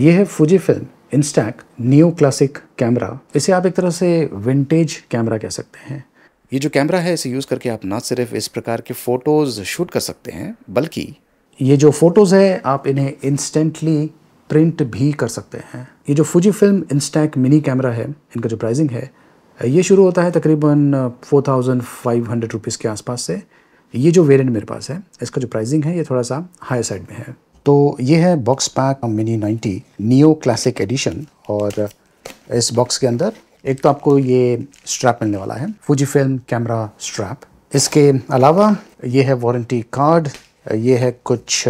ये है Fuji film Instax new classic camera इसे आप एक तरह से विंटेज कैमरा कह सकते हैं ये जो कैमरा है इसे यूज़ करके आप ना सिर्फ इस प्रकार के फ़ोटोज़ शूट कर सकते हैं बल्कि ये जो फ़ोटोज़ है आप इन्हें इंस्टेंटली प्रिंट भी कर सकते हैं ये जो Fuji film Instax mini camera है इनका जो प्राइसिंग है ये शुरू होता है तकरीबन four thousand five hundred rupees के आसपास से ये जो वेरिएंट मेरे पास है इसका जो प्राइसिंग है ये थोड़ा सा हाई साइड में है तो ये है box pack mini 90 neo classic edition और इस बॉक्स के अंदर एक तो आपको ये स्ट्रैप मिलने वाला है फूजी फिल्म कैमरा स्ट्रैप इसके अलावा ये है वारंटी कार्ड ये है कुछ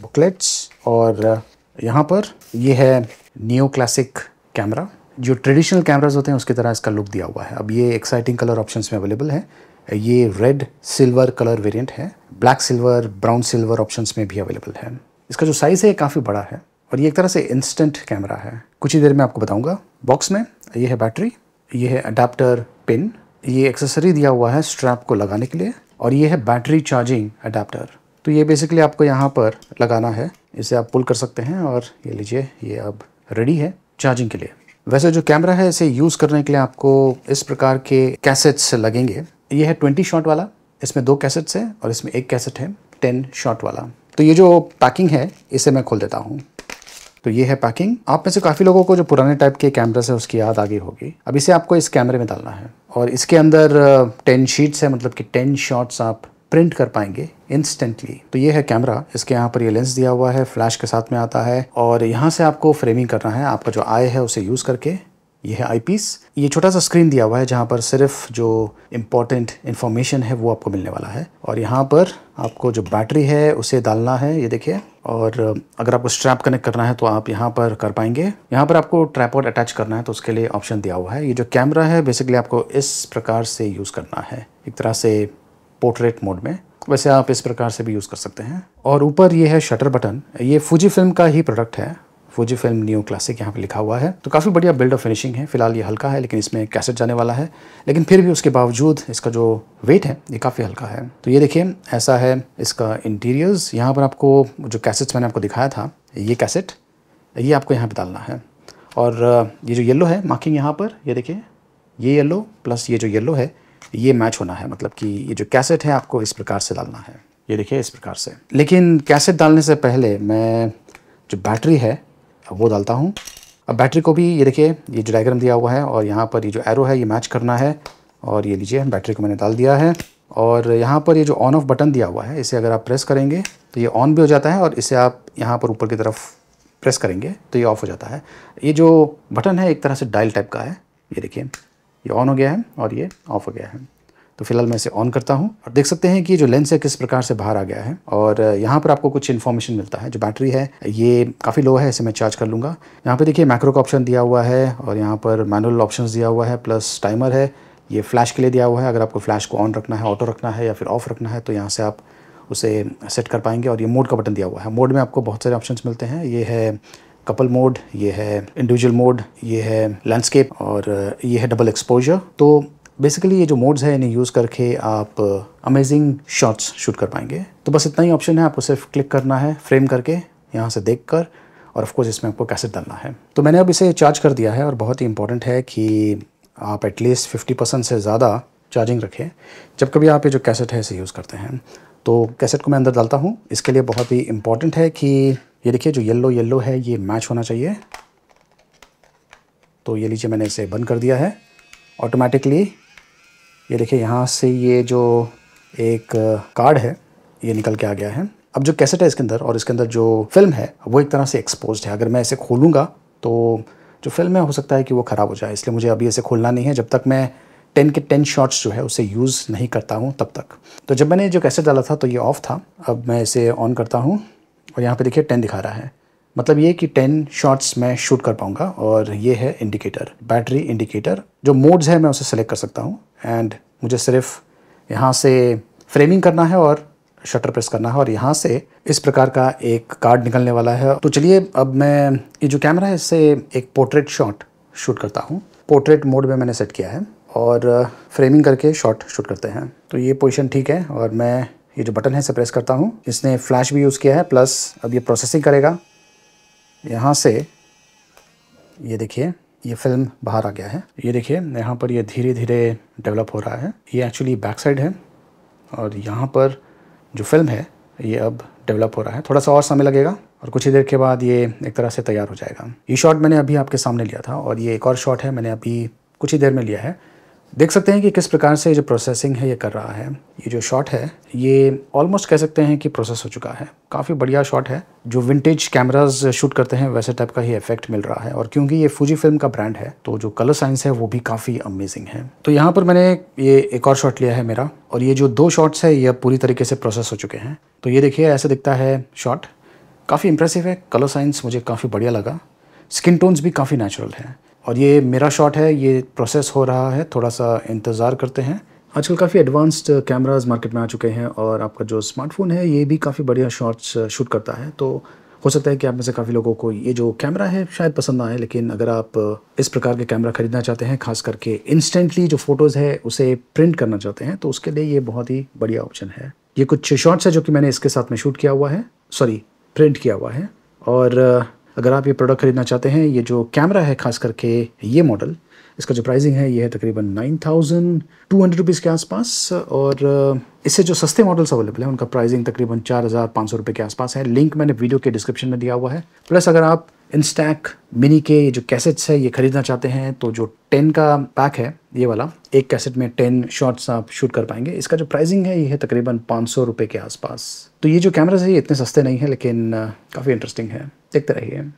बुकलेट्स और यहाँ पर ये है नियो क्लासिक कैमरा जो ट्रेडिशनल कैमराज होते हैं उसकी तरह इसका लुक दिया हुआ है अब ये एक्साइटिंग कलर ऑप्शन में अवेलेबल है ये रेड सिल्वर कलर वेरिएंट है black silver brown silver options में भी अवेलेबल है इसका जो साइज़ है काफ़ी बड़ा है और ये एक तरह से इंस्टेंट कैमरा है कुछ ही देर में आपको बताऊँगा बॉक्स में ये है बैटरी ये है अडाप्टर पिन ये एक्सेसरी दिया हुआ है स्ट्रैप को लगाने के लिए और ये है बैटरी चार्जिंग अडाप्टर तो ये बेसिकली आपको यहाँ पर लगाना है इसे आप पुल कर सकते हैं और ये लीजिए ये अब रेडी है चार्जिंग के लिए वैसे जो कैमरा है इसे यूज़ करने के लिए आपको इस प्रकार के कैसेट्स लगेंगे ये है ट्वेंटी शॉट वाला इसमें दो कैसेट्स हैं और इसमें एक कैसेट है टेन शॉट वाला तो ये जो पैकिंग है इसे मैं खोल देता हूँ तो ये है पैकिंग आप में से काफ़ी लोगों को जो पुराने टाइप के कैमरा से उसकी याद आ गई होगी अब इसे आपको इस कैमरे में डालना है और इसके अंदर टेन शीट्स है मतलब कि टेन शॉट्स आप प्रिंट कर पाएंगे इंस्टेंटली तो ये है कैमरा इसके यहाँ पर ये लेंस दिया हुआ है फ्लैश के साथ में आता है और यहाँ से आपको फ्रेमिंग करना है आपका जो आय है उसे यूज़ करके ये है आईपीस ये छोटा सा स्क्रीन दिया हुआ है जहाँ पर सिर्फ जो इम्पोर्टेंट इन्फॉर्मेशन है वो आपको मिलने वाला है और यहाँ पर आपको जो बैटरी है उसे डालना है ये देखिए और अगर आपको स्ट्रैप कनेक्ट करना है तो आप यहाँ पर कर पाएंगे यहाँ पर आपको ट्रैपॉड अटैच करना है तो उसके लिए ऑप्शन दिया हुआ है ये जो कैमरा है बेसिकली आपको इस प्रकार से यूज़ करना है एक तरह से पोर्ट्रेट मोड में वैसे आप इस प्रकार से भी यूज़ कर सकते हैं और ऊपर ये है शटर बटन ये फूजी फिल्म का ही प्रोडक्ट है फोजी फिल्म न्यू क्लासिक यहाँ पे लिखा हुआ है तो काफ़ी बढ़िया बिल्ड और फिनिशिंग है फिलहाल ये हल्का है लेकिन इसमें कैसेट जाने वाला है लेकिन फिर भी उसके बावजूद इसका जो वेट है ये काफ़ी हल्का है तो ये देखिए ऐसा है इसका इंटीरियर्स यहाँ पर आपको जो कैसेट्स मैंने आपको दिखाया था ये कैसेट ये आपको यहाँ पर डालना है और ये जो येल्लो है मार्किंग यहाँ पर ये देखिए ये येल्लो प्लस ये जो येल्लो है ये मैच होना है मतलब कि ये जो कैसेट है आपको इस प्रकार से डालना है ये देखिए इस प्रकार से लेकिन कैसेट डालने से पहले मैं जो बैटरी है वो डालता हूँ अब बैटरी को भी ये देखिए ये जो डायग्राम दिया हुआ है और यहाँ पर ये जो एरो है ये मैच करना है और ये लीजिए बैटरी को मैंने डाल दिया है और यहाँ पर ये जो ऑन ऑफ बटन दिया हुआ है इसे अगर आप प्रेस करेंगे तो ये ऑन भी हो जाता है और इसे आप यहाँ पर ऊपर की तरफ प्रेस करेंगे तो ये ऑफ हो जाता है ये जो बटन है एक तरह से डायल टाइप का है ये देखिए ये ऑन हो गया है और ये ऑफ हो गया है तो फिलहाल मैं इसे ऑन करता हूँ और देख सकते हैं कि जो लेंस है किस प्रकार से बाहर आ गया है और यहाँ पर आपको कुछ इन्फॉर्मेशन मिलता है जो बैटरी है ये काफ़ी लो है इसे मैं चार्ज कर लूँगा यहाँ पर देखिए माइक्रो का ऑप्शन दिया हुआ है और यहाँ पर मैनुअल ऑप्शन दिया हुआ है प्लस टाइमर है ये फ्लैश के लिए दिया हुआ है अगर आपको फ्लैश को ऑन रखना है ऑटो रखना है या फिर ऑफ रखना है तो यहाँ से आप उसे सेट कर पाएंगे और ये मोड का बटन दिया हुआ है मोड में आपको बहुत सारे ऑप्शंस मिलते हैं ये है कपल मोड ये है इंडिविजुअल मोड ये है लैंडस्केप और ये है डबल एक्सपोजर तो बेसिकली ये जो मोड्स है इन्हें यूज़ करके आप अमेजिंग शॉट्स शूट कर पाएंगे तो बस इतना ही ऑप्शन है आपको सिर्फ क्लिक करना है फ्रेम करके यहाँ से देख कर और ऑफकोर्स इसमें आपको कैसे डालना है तो मैंने अब इसे चार्ज कर दिया है और बहुत ही इंपॉर्टेंट है कि आप एटलीस्ट फिफ्टी परसेंट से ज़्यादा चार्जिंग रखें जब कभी आप ये जो कैसेट है इसे यूज़ करते हैं तो कैसेट को मैं अंदर डालता हूँ इसके लिए बहुत ही इंपॉर्टेंट है कि ये देखिए जो येलो येलो है ये मैच होना चाहिए तो ये लीजिए मैंने इसे बंद कर दिया है ऑटोमेटिकली ये देखिए यहाँ से ये जो एक कार्ड है ये निकल के आ गया है अब जो कैसेट है इसके अंदर और इसके अंदर जो फिल्म है वो एक तरह से एक्सपोज है अगर मैं इसे खोलूँगा तो जो फिल्म है हो सकता है कि वो ख़राब हो जाए इसलिए मुझे अभी इसे खोलना नहीं है जब तक मैं टेन के टेन शॉट्स जो है उसे यूज़ नहीं करता हूँ तब तक तो जब मैंने जो कैसेट डाला था तो ये ऑफ़ था अब मैं इसे ऑन करता हूँ और यहाँ पर देखिए टेन दिखा रहा है मतलब ये कि टेन शॉट्स मैं शूट कर पाऊँगा और ये है इंडिकेटर बैटरी इंडिकेटर जो मोड्स है मैं उसे सेलेक्ट कर सकता हूँ एंड मुझे सिर्फ यहाँ से फ्रेमिंग करना है और शटर प्रेस करना है और यहाँ से इस प्रकार का एक कार्ड निकलने वाला है तो चलिए अब मैं ये जो कैमरा है इससे एक पोर्ट्रेट शॉट शूट करता हूँ पोर्ट्रेट मोड में मैंने सेट किया है और फ्रेमिंग uh, करके शॉट शूट करते हैं तो ये पोजीशन ठीक है और मैं ये जो बटन है इसे प्रेस करता हूँ इसने फ्लैश भी यूज़ किया है प्लस अब ये प्रोसेसिंग करेगा यहाँ से ये देखिए ये फिल्म बाहर आ गया है ये देखिए यहाँ पर ये धीरे धीरे डेवलप हो रहा है ये एक्चुअली बैक साइड है और यहाँ पर जो फिल्म है ये अब डेवलप हो रहा है थोड़ा सा और समय लगेगा और कुछ ही देर के बाद ये एक तरह से तैयार हो जाएगा ये शॉट मैंने अभी आपके सामने लिया था और ये एक और शॉट है मैंने अभी कुछ ही देर में लिया है देख सकते हैं कि किस प्रकार से जो प्रोसेसिंग है ये कर रहा है ये जो शॉट है ये ऑलमोस्ट कह सकते हैं कि प्रोसेस हो चुका है काफ़ी बढ़िया शॉट है जो विंटेज कैमराज शूट करते हैं वैसे टाइप का ही इफेक्ट मिल रहा है और क्योंकि ये फूजी फिल्म का ब्रांड है तो जो कलर साइंस है वो भी काफ़ी अमेजिंग है तो यहाँ पर मैंने ये एक और शॉट लिया है मेरा और ये जो दो शॉट्स है ये पूरी तरीके से प्रोसेस हो चुके हैं तो ये देखिए ऐसे दिखता है शॉट काफ़ी इंप्रेसिव है कलर साइंस मुझे काफ़ी बढ़िया लगा स्किन टोन्स भी काफ़ी नेचुरल है और ये मेरा शॉट है ये प्रोसेस हो रहा है थोड़ा सा इंतज़ार करते हैं आजकल काफ़ी एडवांस्ड कैमरास मार्केट में आ चुके हैं और आपका जो स्मार्टफोन है ये भी काफ़ी बढ़िया शॉट्स शूट करता है तो हो सकता है कि आप में से काफ़ी लोगों को ये जो कैमरा है शायद पसंद आए लेकिन अगर आप इस प्रकार के कैमरा ख़रीदना चाहते हैं खास करके इंस्टेंटली जो फ़ोटोज़ है उसे प्रिंट करना चाहते हैं तो उसके लिए ये बहुत ही बढ़िया ऑप्शन है ये कुछ शॉट्स है जो कि मैंने इसके साथ में शूट किया हुआ है सॉरी प्रिंट किया हुआ है और अगर आप ये प्रोडक्ट खरीदना चाहते हैं ये जो कैमरा है खास करके ये मॉडल इसका जो प्राइसिंग है ये है तकरीबन nine thousand two hundred rupees के आसपास और इससे जो सस्ते मॉडल्स अवेलेबल हैं उनका प्राइसिंग तकरीबन चार हज़ार पाँच सौ रुपये के आसपास है लिंक मैंने वीडियो के डिस्क्रिप्शन में दिया हुआ है प्लस अगर आप इंस्टैक मिनी के जो कैसेट्स है ये ख़रीदना चाहते हैं तो जो टेन का पैक है ये वाला एक कैसेट में टेन शॉट्स आप शूट कर पाएंगे इसका जो प्राइसिंग है ये है तकरीबन पाँच सौ रुपये के आसपास तो ये जो कैमराज है ये इतने सस्ते नहीं हैं लेकिन काफ़ी इंटरेस्टिंग है देखते रहिए